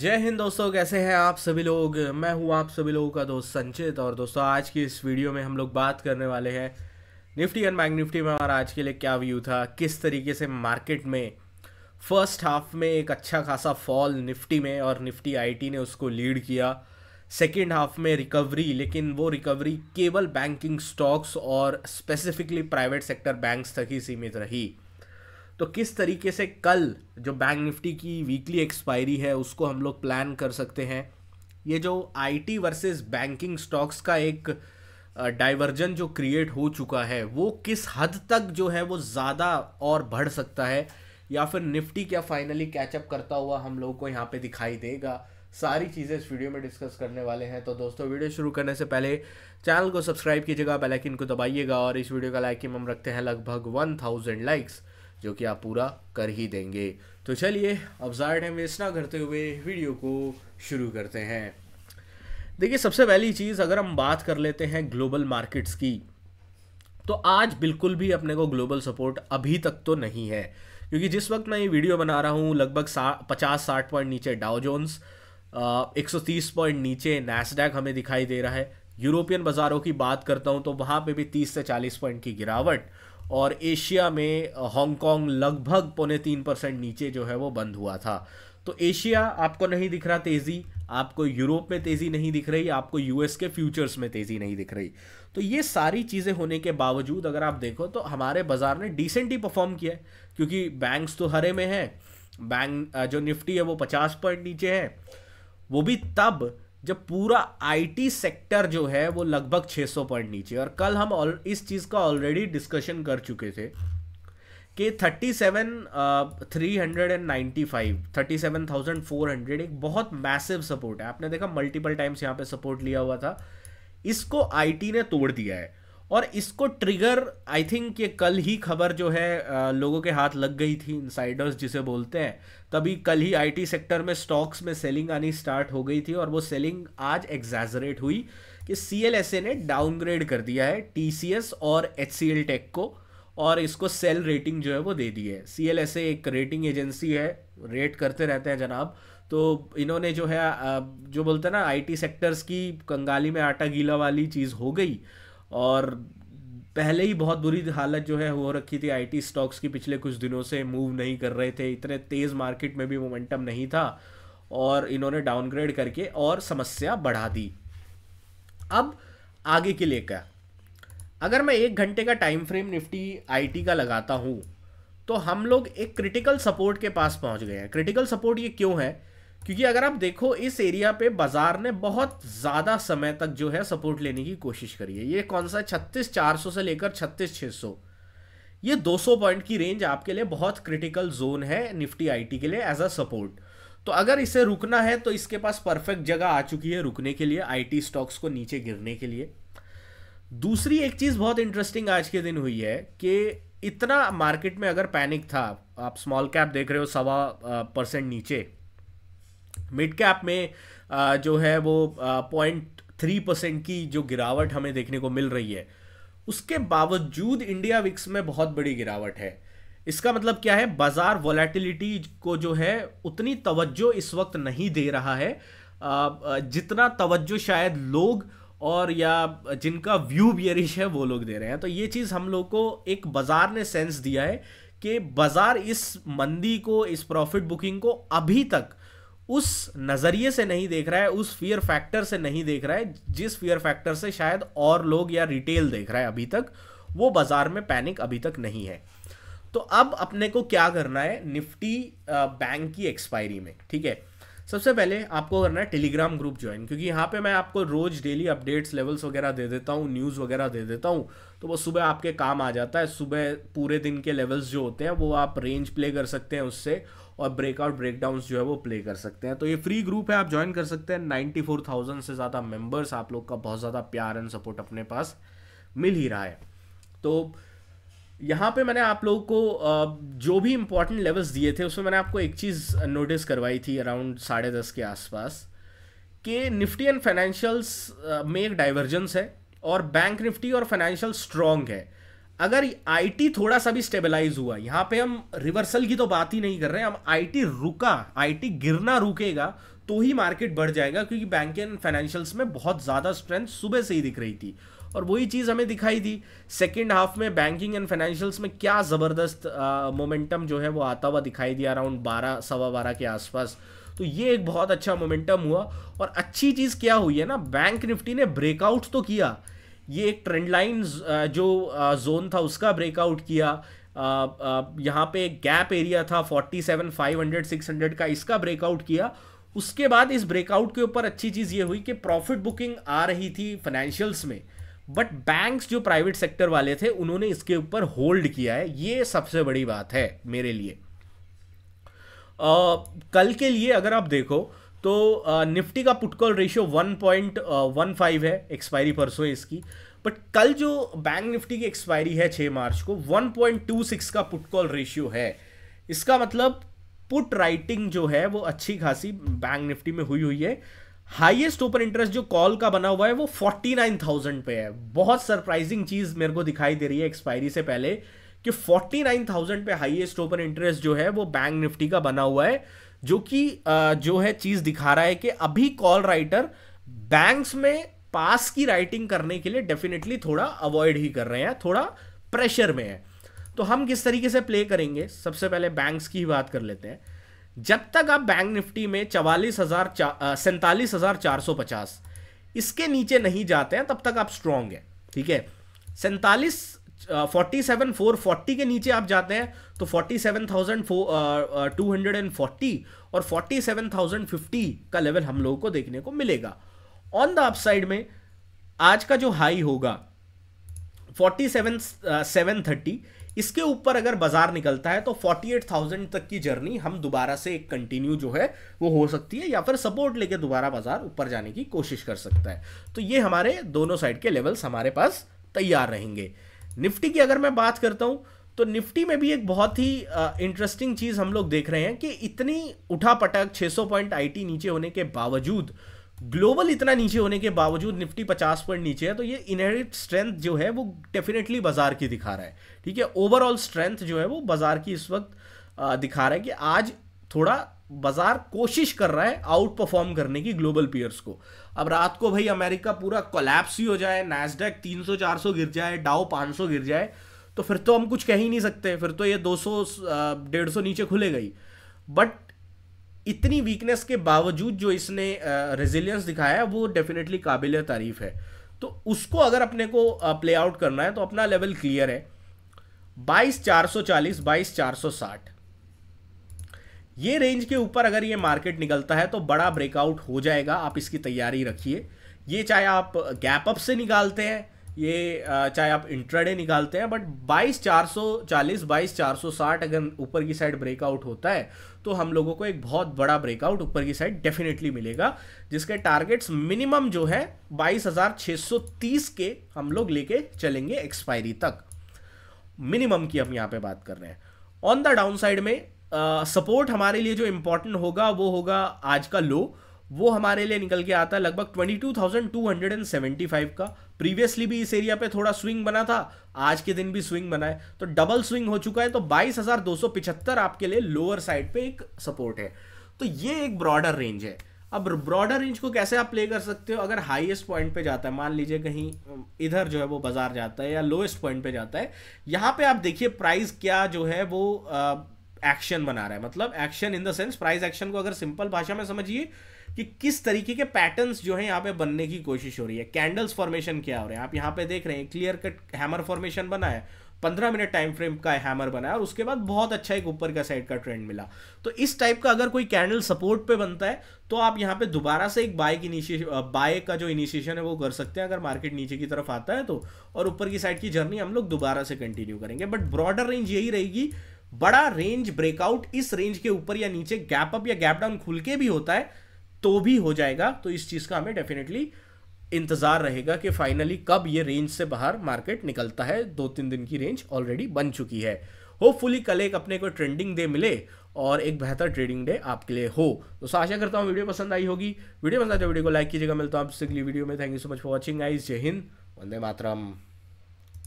जय हिंद दोस्तों कैसे हैं आप सभी लोग मैं हूं आप सभी लोगों का दोस्त संचित और दोस्तों आज की इस वीडियो में हम लोग बात करने वाले हैं निफ्टी एंड बैंक निफ्टी में हमारा आज के लिए क्या व्यू था किस तरीके से मार्केट में फर्स्ट हाफ में एक अच्छा खासा फॉल निफ्टी में और निफ्टी आईटी ने उसको लीड किया सेकेंड हाफ में रिकवरी लेकिन वो रिकवरी केवल बैंकिंग स्टॉक्स और स्पेसिफिकली प्राइवेट सेक्टर बैंक्स तक ही सीमित रही तो किस तरीके से कल जो बैंक निफ्टी की वीकली एक्सपायरी है उसको हम लोग प्लान कर सकते हैं ये जो आईटी वर्सेस बैंकिंग स्टॉक्स का एक डाइवर्जन जो क्रिएट हो चुका है वो किस हद तक जो है वो ज़्यादा और बढ़ सकता है या फिर निफ्टी क्या फाइनली कैचअप करता हुआ हम लोग को यहाँ पे दिखाई देगा सारी चीज़ें इस वीडियो में डिस्कस करने वाले हैं तो दोस्तों वीडियो शुरू करने से पहले चैनल को सब्सक्राइब कीजिएगा बेल आइकन को दबाइएगा और इस वीडियो का लाइक हम रखते हैं लगभग 1000 लाइक्स जो कि आप पूरा कर ही देंगे तो चलिए अब ज़्यादा टाइम वेस्ट ना करते हुए वीडियो को शुरू करते हैं देखिए सबसे पहली चीज़ अगर हम बात कर लेते हैं ग्लोबल मार्केट्स की तो आज बिल्कुल भी अपने को ग्लोबल सपोर्ट अभी तक तो नहीं है क्योंकि जिस वक्त मैं ये वीडियो बना रहा हूँ लगभग सा पचास साठ पॉइंट नीचे डाउ जोन्स एक सौ तीस पॉइंट नीचे नैसडैक हमें दिखाई दे रहा है यूरोपियन बाज़ारों की बात करता हूँ तो वहाँ पे भी तीस से चालीस पॉइंट की गिरावट और एशिया में हांगकांग लगभग पौने तीन परसेंट नीचे जो है वो बंद हुआ था तो एशिया आपको नहीं दिख रहा तेज़ी आपको यूरोप में तेज़ी नहीं दिख रही आपको यूएस के फ्यूचर्स में तेज़ी नहीं दिख रही तो ये सारी चीज़ें होने के बावजूद अगर आप देखो तो हमारे बाज़ार ने डिसेंटली परफॉर्म किया है क्योंकि बैंक्स तो हरे में हैं बैंक जो निफ्टी है वो पचास पॉइंट नीचे है वो भी तब जब पूरा आईटी सेक्टर जो है वो लगभग 600 पॉइंट नीचे और कल हम ऑल इस चीज़ का ऑलरेडी डिस्कशन कर चुके थे कि thirty seven three hundred and ninety five thirty seven thousand four hundred एक बहुत मैसिव सपोर्ट है आपने देखा मल्टीपल टाइम्स यहाँ पे सपोर्ट लिया हुआ था इसको आईटी ने तोड़ दिया है और इसको ट्रिगर आई थिंक ये कल ही खबर जो है लोगों के हाथ लग गई थी इनसाइडर्स जिसे बोलते हैं तभी कल ही आईटी सेक्टर में स्टॉक्स में सेलिंग आनी स्टार्ट हो गई थी और वो सेलिंग आज एग्जैजरेट हुई कि सी ने डाउनग्रेड कर दिया है टी और एच टेक को और इसको सेल रेटिंग जो है वो दे दी है सी एक रेटिंग एजेंसी है रेट करते रहते हैं जनाब तो इन्होंने जो है जो बोलते हैं ना आईटी सेक्टर्स की कंगाली में आटा गीला वाली चीज़ हो गई और पहले ही बहुत बुरी हालत जो है हो रखी थी आईटी स्टॉक्स की पिछले कुछ दिनों से मूव नहीं कर रहे थे इतने तेज़ मार्केट में भी मोमेंटम नहीं था और इन्होंने डाउनग्रेड करके और समस्या बढ़ा दी अब आगे के लिए क्या अगर मैं एक घंटे का टाइम फ्रेम निफ्टी आईटी का लगाता हूँ तो हम लोग एक क्रिटिकल सपोर्ट के पास पहुँच गए हैं क्रिटिकल सपोर्ट ये क्यों है क्योंकि अगर आप देखो इस एरिया पे बाजार ने बहुत ज़्यादा समय तक जो है सपोर्ट लेने की कोशिश करी है ये कौन सा छत्तीस चार सौ से लेकर छत्तीस छः सौ ये 200 पॉइंट की रेंज आपके लिए बहुत क्रिटिकल जोन है निफ्टी आईटी के लिए एज अ सपोर्ट तो अगर इसे रुकना है तो इसके पास परफेक्ट जगह आ चुकी है रुकने के लिए आईटी स्टॉक्स को नीचे गिरने के लिए दूसरी एक चीज़ बहुत इंटरेस्टिंग आज के दिन हुई है कि इतना मार्केट में अगर पैनिक था आप स्मॉल कैप देख रहे हो सवा परसेंट नीचे मिड कैप में जो है वो पॉइंट थ्री परसेंट की जो गिरावट हमें देखने को मिल रही है उसके बावजूद इंडिया विक्स में बहुत बड़ी गिरावट है इसका मतलब क्या है बाजार वॉलेटिलिटी को जो है उतनी तवज्जो इस वक्त नहीं दे रहा है जितना तवज्जो शायद लोग और या जिनका व्यू बियरिश है वो लोग दे रहे हैं तो ये चीज़ हम लोग को एक बाज़ार ने सेंस दिया है कि बाज़ार इस मंदी को इस प्रॉफिट बुकिंग को अभी तक उस नज़रिए से नहीं देख रहा है उस फियर फैक्टर से नहीं देख रहा है जिस फियर फैक्टर से शायद और लोग या रिटेल देख रहा है अभी तक वो बाज़ार में पैनिक अभी तक नहीं है तो अब अपने को क्या करना है निफ्टी बैंक की एक्सपायरी में ठीक है सबसे पहले आपको करना है टेलीग्राम ग्रुप ज्वाइन क्योंकि यहाँ पे मैं आपको रोज़ डेली अपडेट्स लेवल्स वगैरह दे देता हूँ न्यूज़ वगैरह दे देता हूँ तो वो सुबह आपके काम आ जाता है सुबह पूरे दिन के लेवल्स जो होते हैं वो आप रेंज प्ले कर सकते हैं उससे और ब्रेकआउट ब्रेकडाउन जो है वो प्ले कर सकते हैं तो ये फ्री ग्रुप है आप ज्वाइन कर सकते हैं नाइन्टी फोर थाउजेंड से ज़्यादा मेम्बर्स आप लोग का बहुत ज़्यादा प्यार एंड सपोर्ट अपने पास मिल ही रहा है तो यहाँ पे मैंने आप लोगों को जो भी इम्पोर्टेंट लेवल्स दिए थे उसमें मैंने आपको एक चीज़ नोटिस करवाई थी अराउंड साढ़े दस के आसपास कि निफ्टी एंड फाइनेंशियल्स में एक डाइवर्जेंस है और बैंक निफ्टी और फाइनेंशियल स्ट्रॉन्ग है अगर आईटी थोड़ा सा भी स्टेबलाइज हुआ यहाँ पे हम रिवर्सल की तो बात ही नहीं कर रहे हैं हम आईटी रुका आईटी गिरना रुकेगा तो ही मार्केट बढ़ जाएगा क्योंकि बैंक एंड फाइनेंशियल्स में बहुत ज़्यादा स्ट्रेंथ सुबह से ही दिख रही थी और वही चीज़ हमें दिखाई दी सेकेंड हाफ में बैंकिंग एंड फाइनेंशियल्स में क्या ज़बरदस्त मोमेंटम जो है वो आता हुआ दिखाई दिया अराउंड बारह सवा बारह के आसपास तो ये एक बहुत अच्छा मोमेंटम हुआ और अच्छी चीज़ क्या हुई है ना बैंक निफ्टी ने ब्रेकआउट तो किया ये एक ट्रेंड लाइन जो जोन था उसका ब्रेकआउट किया यहाँ पे गैप एरिया था 47 500 600 का इसका ब्रेकआउट किया उसके बाद इस ब्रेकआउट के ऊपर अच्छी चीज़ ये हुई कि प्रॉफिट बुकिंग आ रही थी फाइनेंशियल्स में बट बैंक्स जो प्राइवेट सेक्टर वाले थे उन्होंने इसके ऊपर होल्ड किया है ये सबसे बड़ी बात है मेरे लिए आ, कल के लिए अगर आप देखो तो निफ्टी का put call ratio one point one five है एक्सपायरी परसों इसकी बट कल जो बैंक निफ्टी की एक्सपायरी है छः मार्च को वन पॉइंट टू सिक्स का पुटकॉल रेशियो है इसका मतलब पुट राइटिंग जो है वो अच्छी खासी बैंक निफ्टी में हुई हुई है हाईएस्ट ओपन इंटरेस्ट जो कॉल का बना हुआ है वो फोर्टी नाइन थाउजेंड पे है बहुत सरप्राइजिंग चीज़ मेरे को दिखाई दे रही है एक्सपायरी से पहले कि फोर्टी नाइन थाउजेंड पे हाईएस्ट ओपन इंटरेस्ट जो है वो बैंक निफ्टी का बना हुआ है जो कि जो है चीज़ दिखा रहा है कि अभी कॉल राइटर बैंक्स में पास की राइटिंग करने के लिए डेफिनेटली थोड़ा अवॉइड ही कर रहे हैं थोड़ा प्रेशर में है तो हम किस तरीके से प्ले करेंगे सबसे पहले बैंक्स की ही बात कर लेते हैं जब तक आप बैंक निफ्टी में चवालीस हज़ार सैंतालीस हज़ार चार सौ पचास इसके नीचे नहीं जाते हैं तब तक आप स्ट्रांग हैं ठीक है सैंतालीस फोर्टी सेवन फोर फोर्टी के नीचे आप जाते हैं तो forty seven thousand two hundred and forty और फोर्टी सेवन थाउजेंड फिफ्टी का लेवल हम लोगों को देखने को मिलेगा ऑन द अपसाइड में आज का जो हाई होगा फोर्टी सेवन सेवन थर्टी इसके ऊपर अगर बाजार निकलता है तो फोर्टी एट थाउजेंड तक की जर्नी हम दोबारा से एक कंटिन्यू जो है वो हो सकती है या फिर सपोर्ट लेके दोबारा बाजार ऊपर जाने की कोशिश कर सकता है तो ये हमारे दोनों साइड के लेवल्स हमारे पास तैयार रहेंगे निफ्टी की अगर मैं बात करता हूँ तो निफ्टी में भी एक बहुत ही इंटरेस्टिंग चीज़ हम लोग देख रहे हैं कि इतनी उठा पटक 600 पॉइंट आईटी नीचे होने के बावजूद ग्लोबल इतना नीचे होने के बावजूद निफ्टी 50 पॉइंट नीचे है तो ये इनहेरिट स्ट्रेंथ जो है वो डेफिनेटली बाजार की दिखा रहा है ठीक है ओवरऑल स्ट्रेंथ जो है वो बाजार की इस वक्त दिखा रहा है कि आज थोड़ा बाजार कोशिश कर रहा है आउट परफॉर्म करने की ग्लोबल पीयर्स को अब रात को भाई अमेरिका पूरा कोलैप्स ही हो जाए नैसडेक 300 400 गिर जाए डाओ 500 गिर जाए तो फिर तो हम कुछ कह ही नहीं सकते फिर तो ये 200 सौ नीचे खुले गई बट इतनी वीकनेस के बावजूद जो इसने रेजिलियंस दिखाया है वो डेफिनेटली काबिल तारीफ है तो उसको अगर अपने को प्ले आउट करना है तो अपना लेवल क्लियर है बाईस चार सौ चालीस बाईस चार सौ साठ ये रेंज के ऊपर अगर ये मार्केट निकलता है तो बड़ा ब्रेकआउट हो जाएगा आप इसकी तैयारी रखिए ये चाहे आप गैप अप से निकालते हैं ये चाहे आप इंट्राडे निकालते हैं बट 22,440, 22,460 अगर ऊपर की साइड ब्रेकआउट होता है तो हम लोगों को एक बहुत बड़ा ब्रेकआउट ऊपर की साइड डेफिनेटली मिलेगा जिसके टारगेट्स मिनिमम जो है 22,630 के हम लोग लेके चलेंगे एक्सपायरी तक मिनिमम की हम यहाँ पे बात कर रहे हैं ऑन द डाउन साइड में सपोर्ट uh, हमारे लिए जो इम्पोर्टेंट होगा वो होगा आज का लो वो हमारे लिए निकल के आता है लगभग 22,275 का प्रीवियसली भी इस एरिया पे थोड़ा स्विंग बना था आज के दिन भी स्विंग बना है तो डबल स्विंग हो चुका है तो 22,275 आपके लिए लोअर साइड पे एक सपोर्ट है तो ये एक ब्रॉडर रेंज है अब ब्रॉडर रेंज को कैसे आप प्ले कर सकते हो अगर हाईएस्ट पॉइंट पे जाता है मान लीजिए कहीं इधर जो है वो बाजार जाता है या लोएस्ट पॉइंट पे जाता है यहाँ पे आप देखिए प्राइस क्या जो है वो आ, एक्शन बना रहा है मतलब action in the sense price action को अगर सिंपल भाषा में समझिए कि किस तरीके के पैटर्न्स जो है यहाँ पे बनने की कोशिश हो रही है कैंडल्स फॉर्मेशन क्या हो रहे हैं आप यहाँ पे देख रहे हैं क्लियर कट हैमर फॉर्मेशन बना है पंद्रह मिनट टाइम फ्रेम का हैमर बना है और उसके बाद बहुत अच्छा एक ऊपर का साइड का ट्रेंड मिला तो इस टाइप का अगर कोई कैंडल सपोर्ट पे बनता है तो आप यहाँ पे दोबारा से एक बाय की इनिशिएशन बाय का जो इनिशिएशन है वो कर सकते हैं अगर मार्केट नीचे की तरफ आता है तो और ऊपर की साइड की जर्नी हम लोग दोबारा से कंटिन्यू करेंगे बट ब्रॉडर रेंज यही रहेगी बड़ा रेंज ब्रेकआउट इस रेंज के ऊपर या नीचे गैप अप या गैप डाउन खुल के भी होता है तो भी हो जाएगा तो इस चीज़ का हमें डेफिनेटली इंतज़ार रहेगा कि फाइनली कब ये रेंज से बाहर मार्केट निकलता है दो तीन दिन की रेंज ऑलरेडी बन चुकी है होपफुली कल एक अपने को ट्रेंडिंग डे मिले और एक बेहतर ट्रेडिंग डे आपके लिए हो तो आशा करता हूँ वीडियो पसंद आई होगी वीडियो पसंद आई तो वीडियो को लाइक कीजिएगा मिलता हूँ आपसे अगली वीडियो में thank you so much for watching आइज जय हिंद वंदे मातरम